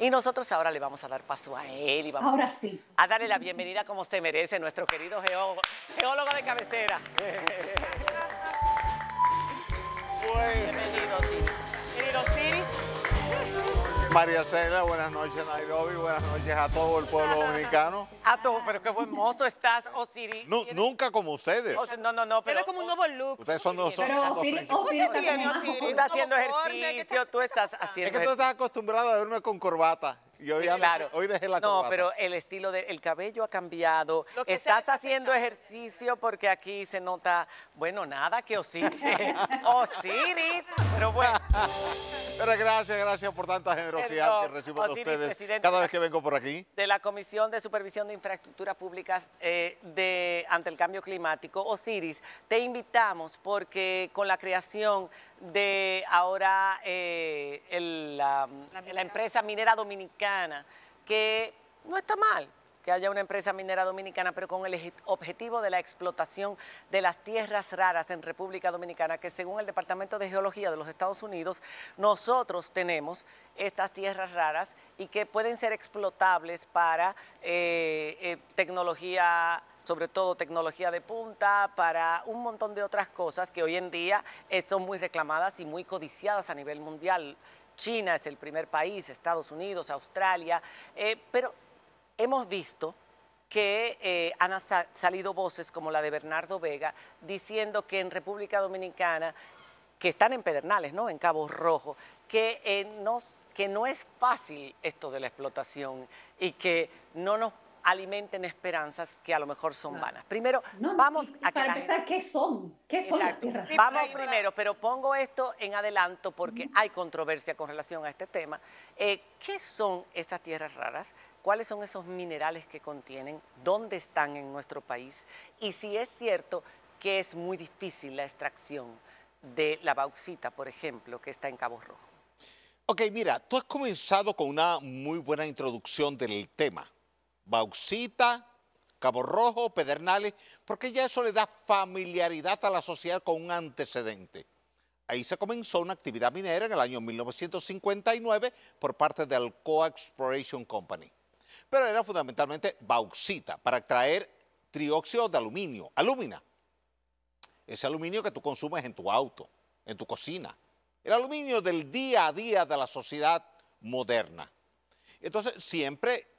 Y nosotros ahora le vamos a dar paso a él y vamos a darle la bienvenida como se merece nuestro querido geólogo, geólogo de cabecera. María Cela, buenas noches Nairobi, buenas noches a todo el pueblo dominicano. A todo, pero qué hermoso estás, Osiris. nunca como ustedes. no, no, no, pero... es como un nuevo look. Ustedes son dos... Pero Osiris, Osiris Tú estás haciendo ejercicio, tú estás haciendo... Es que tú estás acostumbrado a verme con corbata. Y hoy, hoy dejé la corbata. No, pero el estilo del el cabello ha cambiado. Estás haciendo ejercicio porque aquí se nota, bueno, nada que Osiris. Osiris, pero bueno. Pero gracias, gracias por tanta generosidad que recibo de ustedes cada vez que vengo por aquí. De la Comisión de Supervisión de Infraestructuras Públicas eh, de, ante el Cambio Climático, Osiris, te invitamos porque con la creación de ahora eh, la empresa minera dominicana, que no está mal, que haya una empresa minera dominicana, pero con el objetivo de la explotación de las tierras raras en República Dominicana, que según el Departamento de Geología de los Estados Unidos, nosotros tenemos estas tierras raras y que pueden ser explotables para eh, eh, tecnología sobre todo tecnología de punta, para un montón de otras cosas que hoy en día eh, son muy reclamadas y muy codiciadas a nivel mundial. China es el primer país, Estados Unidos, Australia, pero hemos visto que eh, han salido voces como la de Bernardo Vega diciendo que en República Dominicana, que están en Pedernales, ¿no? En Cabo Rojo, que, eh, que no es fácil esto de la explotación y que no nos alimenten esperanzas que a lo mejor son vanas. Primero, vamos a... Para empezar, ¿qué son? ¿Qué son las tierras? vamos primero, pero pongo esto en adelanto porque hay controversia con relación a este tema. Eh, ¿Qué son estas tierras raras? ¿Cuáles son esos minerales que contienen? ¿Dónde están en nuestro país? Y si es cierto que es muy difícil la extracción de la bauxita, por ejemplo, que está en Cabo Rojo. Ok, mira, tú has comenzado con una muy buena introducción del tema. Bauxita, Cabo Rojo, Pedernales, porque ya eso le da familiaridad a la sociedad con un antecedente. Ahí se comenzó una actividad minera en el año 1959 por parte de Alcoa Exploration Company. Pero era fundamentalmente bauxita para extraer trióxido de aluminio, alúmina. Ese aluminio que tú consumes en tu auto, en tu cocina. El aluminio del día a día de la sociedad moderna. Entonces, siempre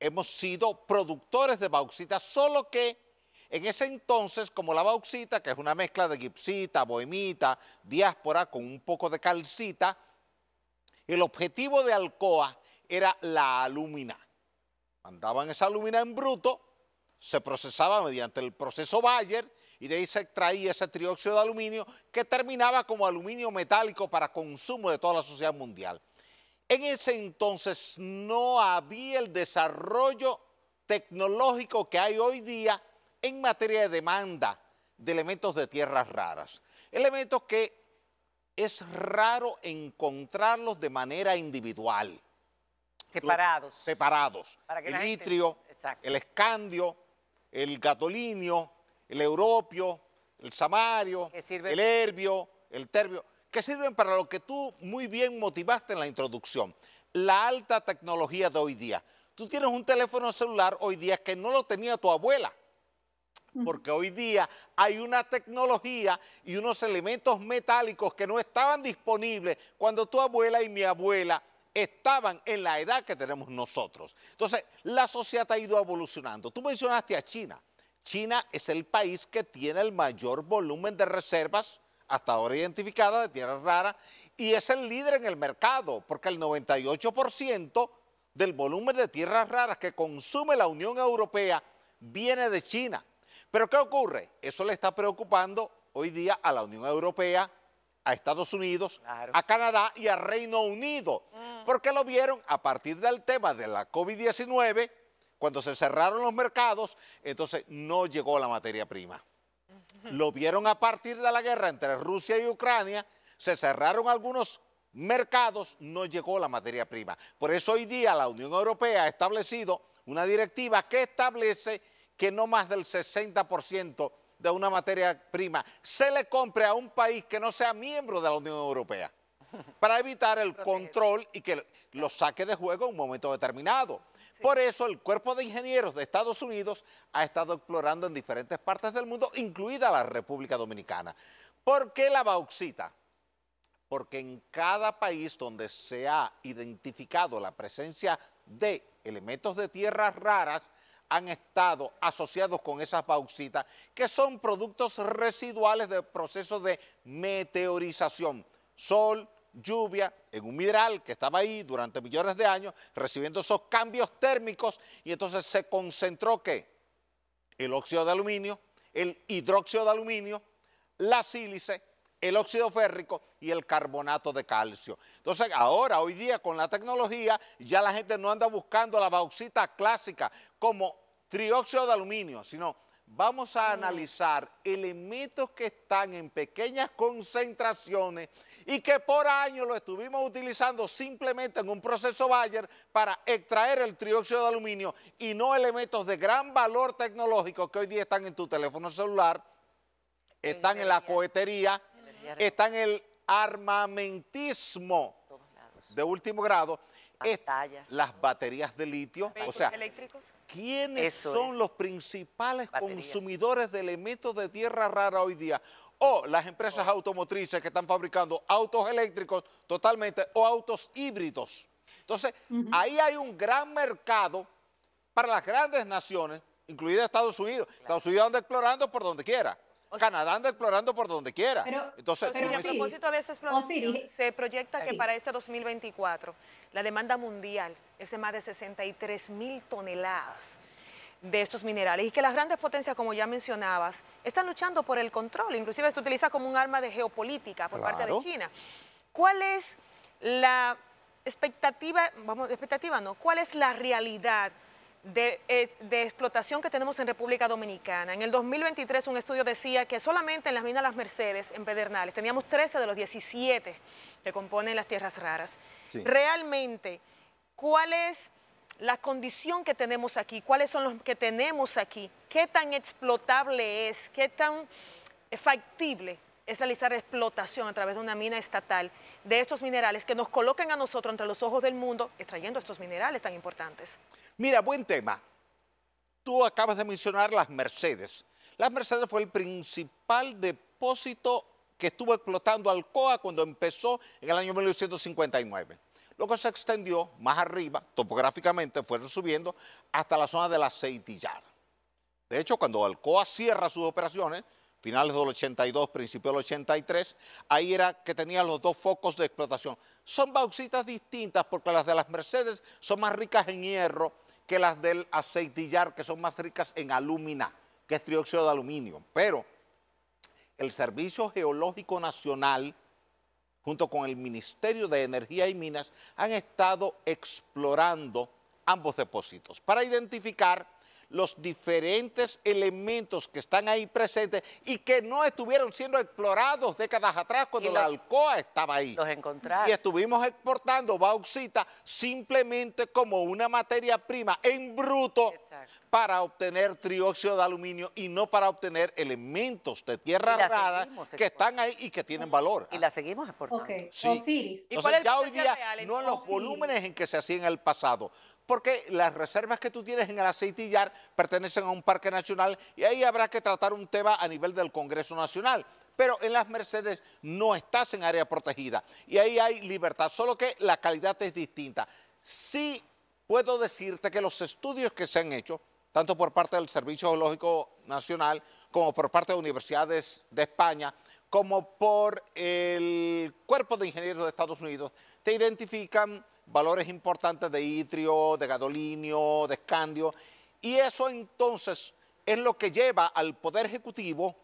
hemos sido productores de bauxita, solo que en ese entonces, como la bauxita, que es una mezcla de gipsita, bohemita, diáspora, con un poco de calcita, el objetivo de Alcoa era la alumina. Mandaban esa alumina en bruto, se procesaba mediante el proceso Bayer y de ahí se extraía ese trióxido de aluminio que terminaba como aluminio metálico para consumo de toda la sociedad mundial. En ese entonces no había el desarrollo tecnológico que hay hoy día en materia de demanda de elementos de tierras raras. Elementos que es raro encontrarlos de manera individual. Separados. separados. el nitrio, el escandio, el gatolinio, el europio, el samario, el herbio, el terbio que sirven para lo que tú muy bien motivaste en la introducción, la alta tecnología de hoy día. Tú tienes un teléfono celular hoy día que no lo tenía tu abuela, porque hoy día hay una tecnología y unos elementos metálicos que no estaban disponibles cuando tu abuela y mi abuela estaban en la edad que tenemos nosotros. Entonces, la sociedad ha ido evolucionando. Tú mencionaste a China. China es el país que tiene el mayor volumen de reservas hasta ahora identificada de tierras raras y es el líder en el mercado porque el 98% del volumen de tierras raras que consume la Unión Europea viene de China. Pero ¿qué ocurre? Eso le está preocupando hoy día a la Unión Europea, a Estados Unidos, a Canadá y a Reino Unido, mm. porque lo vieron a partir del tema de la COVID-19, cuando se cerraron los mercados, entonces no llegó la materia prima lo vieron a partir de la guerra entre Rusia y Ucrania, se cerraron algunos mercados, no llegó la materia prima. Por eso hoy día la Unión Europea ha establecido una directiva que establece que no más del 60% de una materia prima se le compre a un país que no sea miembro de la Unión Europea para evitar el control y que lo saque de juego en un momento determinado. Por eso el cuerpo de ingenieros de Estados Unidos ha estado explorando en diferentes partes del mundo, incluida la República Dominicana. ¿Por qué la bauxita? Porque en cada país donde se ha identificado la presencia de elementos de tierras raras, han estado asociados con esas bauxitas, que son productos residuales del proceso de meteorización, sol, lluvia, en un mineral que estaba ahí durante millones de años, recibiendo esos cambios térmicos, y entonces se concentró que el óxido de aluminio, el hidróxido de aluminio, la sílice, el óxido férrico y el carbonato de calcio. Entonces, ahora, hoy día, con la tecnología, ya la gente no anda buscando la bauxita clásica como trióxido de aluminio, sino vamos a analizar elementos que están en pequeñas concentraciones y que por años lo estuvimos utilizando simplemente en un proceso Bayer para extraer el trióxido de aluminio y no elementos de gran valor tecnológico que hoy día están en tu teléfono celular, están en la cohetería, están en el armamentismo de último grado las baterías de litio. O sea, eléctricos? ¿quiénes son los principales consumidores de elementos de tierra rara hoy día? O las empresas automotrices que están fabricando autos eléctricos totalmente o autos híbridos. Entonces, ahí hay un gran mercado para las grandes naciones, incluida Estados Unidos. Estados Unidos anda explorando por donde quiera. Canadá anda explorando por donde quiera. Pero, Entonces, a propósito de esa exploración, se proyecta que para este 2024 la demanda mundial es de más de 63 mil toneladas de estos minerales y que las grandes potencias, como ya mencionabas, están luchando por el control. Inclusive se utiliza como un arma de geopolítica por parte de China. ¿Cuál es la expectativa, vamos, expectativa no, cuál es la realidad de, explotación que tenemos en República Dominicana. En el 2023 un estudio decía que solamente en las minas Las Mercedes, en Pedernales, teníamos 13 de los 17 que componen las tierras raras. Realmente, ¿cuál es la condición que tenemos aquí? ¿Cuáles son los que tenemos aquí? ¿Qué tan explotable es? ¿Qué tan factible es realizar explotación a través de una mina estatal de estos minerales que nos coloquen a nosotros entre los ojos del mundo extrayendo estos minerales tan importantes. Mira, buen tema. Tú acabas de mencionar las Mercedes. Las Mercedes fue el principal depósito que estuvo explotando Alcoa cuando empezó en el año 1959. Luego se extendió más arriba, topográficamente fueron subiendo hasta la zona del aceitillar. De hecho, cuando Alcoa cierra sus operaciones, finales del 82, principio del 83, ahí era que tenía los dos focos de explotación. Son bauxitas distintas porque las de las Mercedes son más ricas en hierro que las del aceitillar, que son más ricas en alumina, que es trióxido de aluminio. Pero el Servicio Geológico Nacional, junto con el Ministerio de Energía y Minas, han estado explorando ambos depósitos para identificar los diferentes elementos que están ahí presentes y que no estuvieron siendo explorados décadas atrás cuando la Alcoa estaba ahí. Los Y estuvimos exportando bauxita simplemente como una materia prima en bruto para obtener trióxido de aluminio y no para obtener elementos de tierra rara que están ahí y que tienen valor. Y la seguimos exportando. Sí. ¿Y ya hoy día no en los volúmenes en que se hacía en el pasado porque las reservas que tú tienes en el aceitillar pertenecen a un parque nacional y ahí habrá que tratar un tema a nivel del Congreso Nacional. Pero en las Mercedes no estás en área protegida y ahí hay libertad, solo que la calidad es distinta. Sí puedo decirte que los estudios que se han hecho, tanto por parte del Servicio Geológico Nacional como por parte de universidades de España, como por el Cuerpo de Ingenieros de Estados Unidos, te identifican valores importantes de itrio, de gadolinio, de escandio, y eso entonces es lo que lleva al Poder Ejecutivo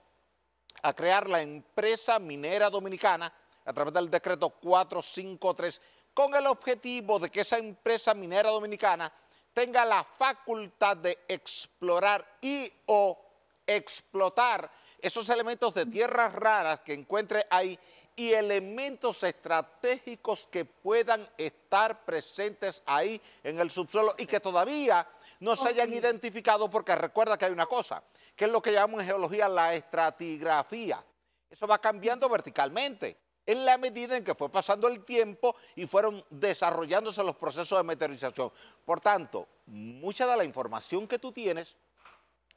a crear la empresa minera dominicana a través del decreto 453 con el objetivo de que esa empresa minera dominicana tenga la facultad de explorar y o explotar esos elementos de tierras raras que encuentre ahí y elementos estratégicos que puedan estar presentes ahí en el subsuelo y que todavía no se oh, hayan identificado porque recuerda que hay una cosa, que es lo que llamamos en geología la estratigrafía. Eso va cambiando verticalmente en la medida en que fue pasando el tiempo y fueron desarrollándose los procesos de meteorización. Por tanto, mucha de la información que tú tienes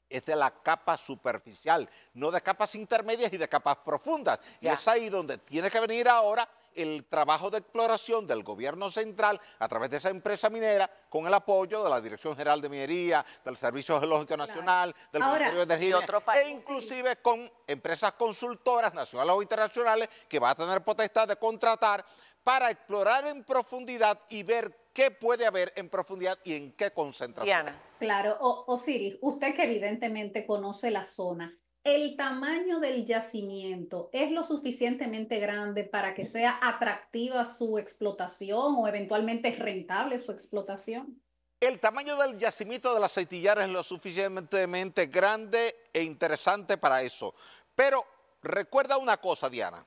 es de la capa superficial, no de capas intermedias y de capas profundas. Y es ahí donde tiene que venir ahora el trabajo de exploración del gobierno central a través de esa empresa minera con el apoyo de la Dirección General de Minería, del Servicio Geológico Nacional, del Ministerio de Energía e inclusive con empresas consultoras nacionales o internacionales que va a tener potestad de contratar para explorar en profundidad y ver qué puede haber en profundidad y en qué concentración. Diana. Claro, Osiris, usted que evidentemente conoce la zona, ¿el tamaño del yacimiento es lo suficientemente grande para que sea atractiva su explotación o eventualmente rentable su explotación? El tamaño del yacimiento de la es lo suficientemente grande e interesante para eso. Pero recuerda una cosa, Diana.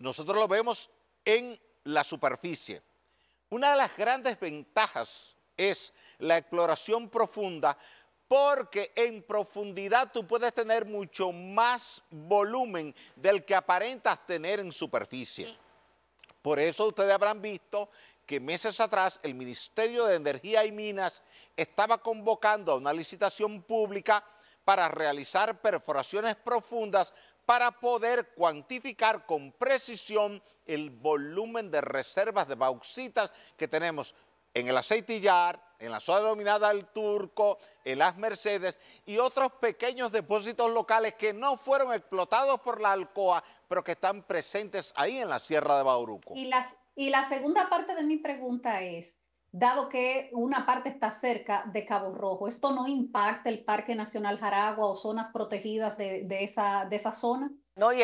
Nosotros lo vemos en la superficie. Una de las grandes ventajas es la exploración profunda, porque en profundidad tú puedes tener mucho más volumen del que aparentas tener en superficie. Por eso ustedes habrán visto que meses atrás el Ministerio de Energía y Minas estaba convocando a una licitación pública para realizar perforaciones profundas para poder cuantificar con precisión el volumen de reservas de bauxitas que tenemos en el aceitillar, en la zona dominada El Turco, en las Mercedes y otros pequeños depósitos locales que no fueron explotados por la Alcoa, pero que están presentes ahí en la Sierra de Bauruco. Y, la segunda parte de mi pregunta es, dado que una parte está cerca de Cabo Rojo, ¿esto no impacta el Parque Nacional Jaragua o zonas protegidas de esa zona? No, el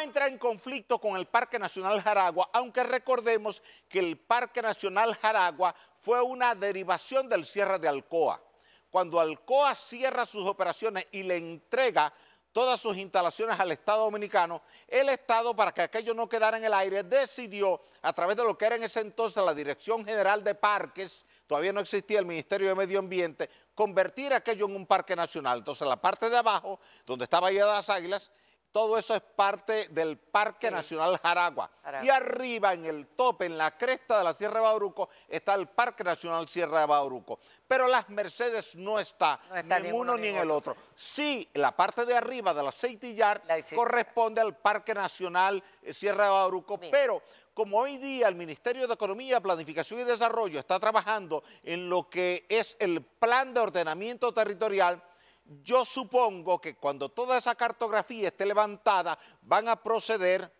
entra en conflicto con el Parque Nacional Jaragua, aunque recordemos que el Parque Nacional Jaragua fue una derivación del cierre de Alcoa. Cuando Alcoa cierra sus operaciones y le entrega todas sus instalaciones al Estado Dominicano, el Estado, para que aquello no quedara en el aire, decidió, a través de lo que era en ese entonces la Dirección General de Parques, todavía no existía el Ministerio de Medio Ambiente, convertir aquello en un parque nacional. Entonces, la parte de abajo, donde estaba ahí de las Águilas, todo eso es parte del Parque Nacional Jaragua. Y arriba, en el tope, en la cresta de la Sierra de Bauruco, está el Parque Nacional Sierra de Bauruco. Pero las Mercedes no está, ni en uno ni en el otro. Sí, la parte de arriba del aceitillar corresponde al Parque Nacional eh, Sierra de Bauruco, pero como hoy día el Ministerio de Economía, Planificación y Desarrollo está trabajando en lo que es el plan de ordenamiento territorial, yo supongo que cuando toda esa cartografía esté levantada, van a proceder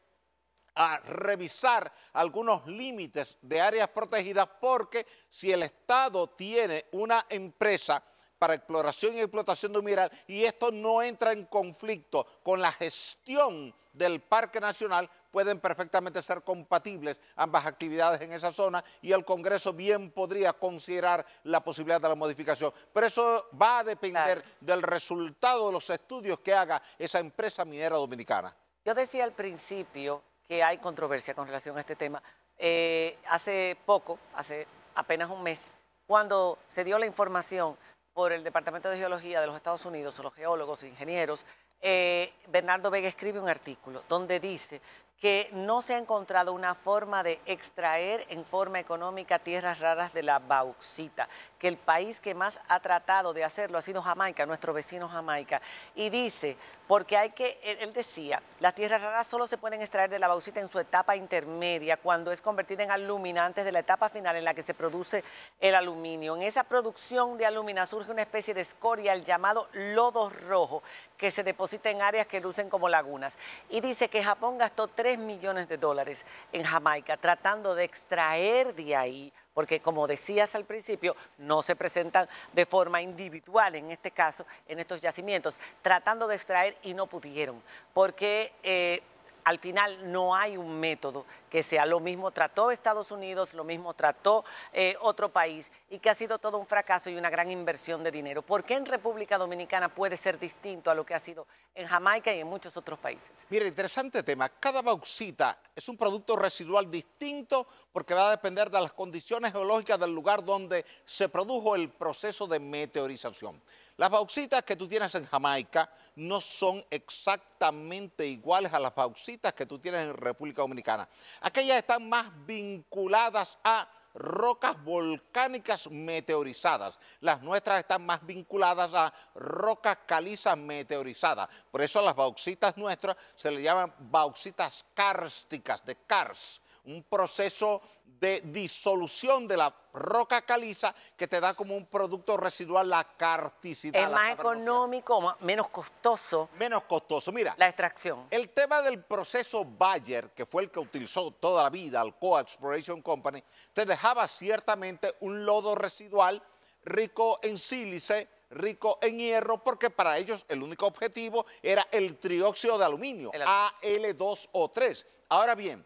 a revisar algunos límites de áreas protegidas porque si el Estado tiene una empresa para exploración y explotación de un mineral y esto no entra en conflicto con la gestión del Parque Nacional, pueden perfectamente ser compatibles ambas actividades en esa zona y el Congreso bien podría considerar la posibilidad de la modificación. Pero eso va a depender del resultado de los estudios que haga esa empresa minera dominicana. Yo decía al principio que hay controversia con relación a este tema. Eh, hace poco, hace apenas un mes, cuando se dio la información por el Departamento de Geología de los Estados Unidos, los geólogos, ingenieros, eh, Bernardo Vega escribe un artículo donde dice que no se ha encontrado una forma de extraer en forma económica tierras raras de la bauxita que el país que más ha tratado de hacerlo ha sido Jamaica, nuestro vecino Jamaica. Y dice, porque hay que, él decía, las tierras raras solo se pueden extraer de la bauxita en su etapa intermedia, cuando es convertida en alumina antes de la etapa final en la que se produce el aluminio. En esa producción de alumina surge una especie de escoria, el llamado lodo rojo, que se deposita en áreas que lucen como lagunas. Y dice que Japón gastó 3 millones de dólares en Jamaica tratando de extraer de ahí porque como decías al principio, no se presentan de forma individual en este caso, en estos yacimientos, tratando de extraer y no pudieron, porque eh, al final no hay un método que sea lo mismo trató Estados Unidos, lo mismo trató eh, otro país y que ha sido todo un fracaso y una gran inversión de dinero. ¿Por qué en República Dominicana puede ser distinto a lo que ha sido en Jamaica y en muchos otros países? Mira, interesante tema. Cada bauxita es un producto residual distinto porque va a depender de las condiciones geológicas del lugar donde se produjo el proceso de meteorización. Las bauxitas que tú tienes en Jamaica no son exactamente iguales a las bauxitas que tú tienes en República Dominicana. Aquellas están más vinculadas a rocas volcánicas meteorizadas. Las nuestras están más vinculadas a rocas calizas meteorizadas. Por eso las bauxitas nuestras se le llaman bauxitas kársticas, de kars un proceso de disolución de la roca caliza que te da como un producto residual la carticidad. Es más económico, menos costoso. Menos costoso, mira. La extracción. El tema del proceso Bayer, que fue el que utilizó toda la vida al Alcoa Exploration Company, te dejaba ciertamente un lodo residual rico en sílice, rico en hierro, porque para ellos el único objetivo era el trióxido de aluminio, AL2O3. Ahora bien,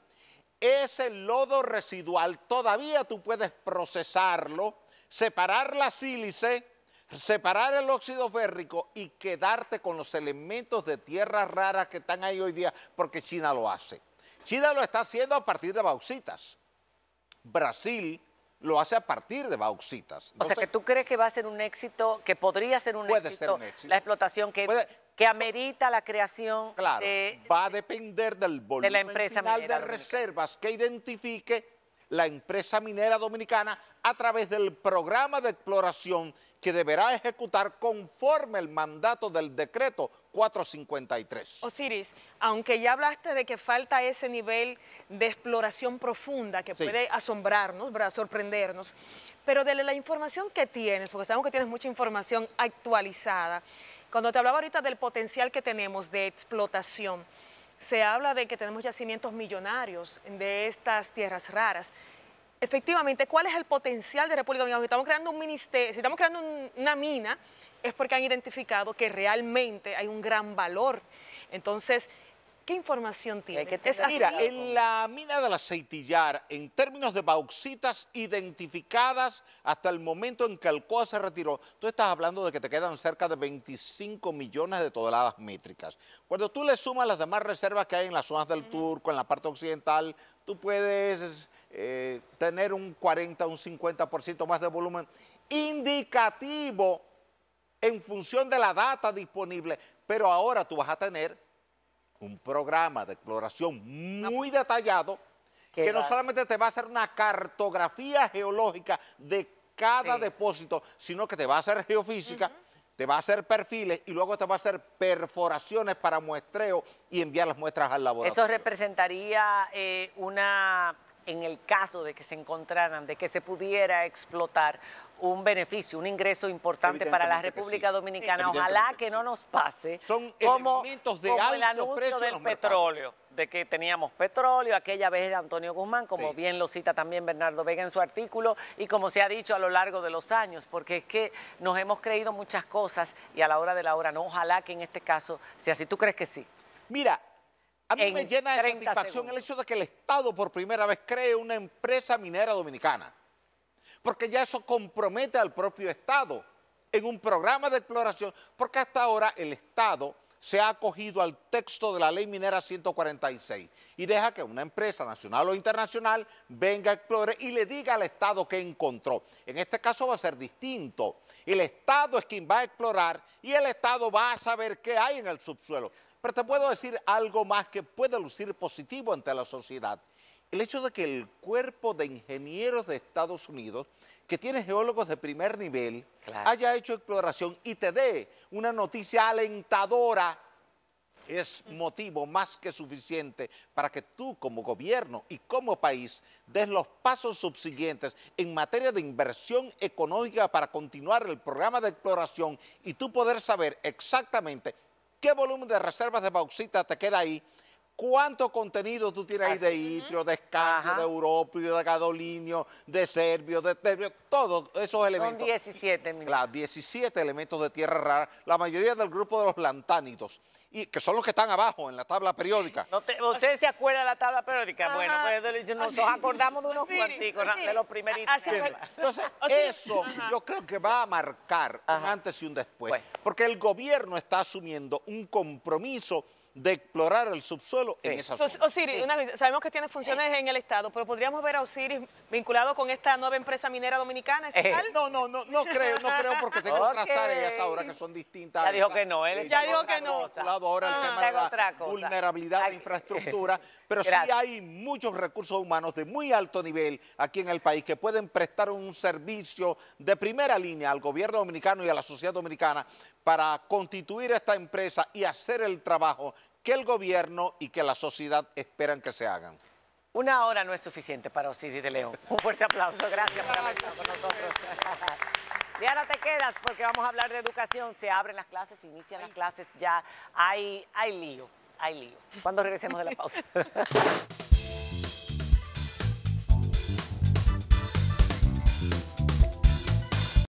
ese lodo residual todavía tú puedes procesarlo, separar la sílice, separar el óxido férrico y quedarte con los elementos de tierras raras que están ahí hoy día, porque China lo hace. China lo está haciendo a partir de bauxitas. Brasil lo hace a partir de bauxitas. o sea, que tú crees que va a ser un éxito, que podría ser un, éxito, la explotación que que amerita la creación va a depender del volumen de final de reservas que identifique la empresa minera dominicana a través del programa de exploración que deberá ejecutar conforme el mandato del decreto 453. Osiris, aunque ya hablaste de que falta ese nivel de exploración profunda que puede asombrarnos, sorprendernos, pero de la información que tienes, porque sabemos que tienes mucha información actualizada, cuando te hablaba ahorita del potencial que tenemos de explotación, se habla de que tenemos yacimientos millonarios de estas tierras raras. Efectivamente, ¿cuál es el potencial de República Dominicana? Si estamos creando un ministerio, si estamos creando una mina, es porque han identificado que realmente hay un gran valor. Entonces, ¿Qué información eh, tienes? Mira, en la mina del aceitillar, en términos de bauxitas identificadas hasta el momento en que Alcoa se retiró, tú estás hablando de que te quedan cerca de 25 millones de toneladas métricas. Cuando tú le sumas las demás reservas que hay en las zonas del Turco, en la parte occidental, tú puedes eh, tener un 40, un 50% más de volumen indicativo en función de la data disponible. Pero ahora tú vas a tener un programa de exploración muy detallado que no solamente te va a hacer una cartografía geológica de cada depósito, sino que te va a hacer geofísica, te va a hacer perfiles y luego te va a hacer perforaciones para muestreo y enviar las muestras al laboratorio. Eso representaría eh, una en el caso de que se encontraran, de que se pudiera explotar, un beneficio, un ingreso importante para la República Dominicana. Ojalá que no nos pase Son como, de el anuncio del petróleo, de que teníamos petróleo, aquella vez de Antonio Guzmán, como bien lo cita también Bernardo Vega en su artículo, y como se ha dicho a lo largo de los años, porque es que nos hemos creído muchas cosas y a la hora de la hora no. Ojalá que en este caso sea así. ¿Tú crees que sí? Mira, a mí me llena de satisfacción el hecho de que el Estado por primera vez cree una empresa minera dominicana porque ya eso compromete al propio Estado en un programa de exploración, porque hasta ahora el Estado se ha acogido al texto de la ley minera 146 y deja que una empresa nacional o internacional venga, a explorar y le diga al Estado qué encontró. En este caso va a ser distinto. El Estado es quien va a explorar y el Estado va a saber qué hay en el subsuelo. Pero te puedo decir algo más que puede lucir positivo ante la sociedad el hecho de que el cuerpo de ingenieros de Estados Unidos, que tiene geólogos de primer nivel, haya hecho exploración y te dé una noticia alentadora, es motivo más que suficiente para que tú como gobierno y como país des los pasos subsiguientes en materia de inversión económica para continuar el programa de exploración y tú poder saber exactamente qué volumen de reservas de bauxita te queda ahí, ¿Cuánto contenido tú tienes ahí de itrio, de escandio, de europio, de gadolinio, de serbio, de terbio? Todos esos elementos. Son 17, mira. Claro, 17 elementos de tierra rara, la mayoría del grupo de los lantánidos, y, que son los que están abajo en la tabla periódica. No ¿Usted se acuerda de la tabla periódica? Bueno, pues nosotros acordamos de unos cuantos, de los primeritos. Entonces, eso yo creo que va a marcar un antes y un después, pues. porque el gobierno está asumiendo un compromiso de explorar el subsuelo en esa zona. Osiris, sabemos que tiene funciones eh. en el Estado, pero ¿podríamos ver a Osiris vinculado con esta nueva empresa minera dominicana? Eh. tal? No, no, no, no creo, no creo, porque tengo otras tareas ahora que son distintas. Ya dijo que no, él eh, ya dijo que no. Vinculado ahora ah. tema de la vulnerabilidad de infraestructura, pero sí hay muchos recursos humanos de muy alto nivel aquí en el país que pueden prestar un servicio de primera línea al gobierno dominicano y a la sociedad dominicana para constituir esta empresa y hacer el trabajo que el gobierno y que la sociedad esperan que se hagan. Una hora no es suficiente para Osiris de León. Un fuerte aplauso. Gracias por haber estado con nosotros. Diana, te quedas porque vamos a hablar de educación. Se abren las clases, se inician las clases ya. Hay, hay lío, hay lío. Cuando regresemos de la pausa.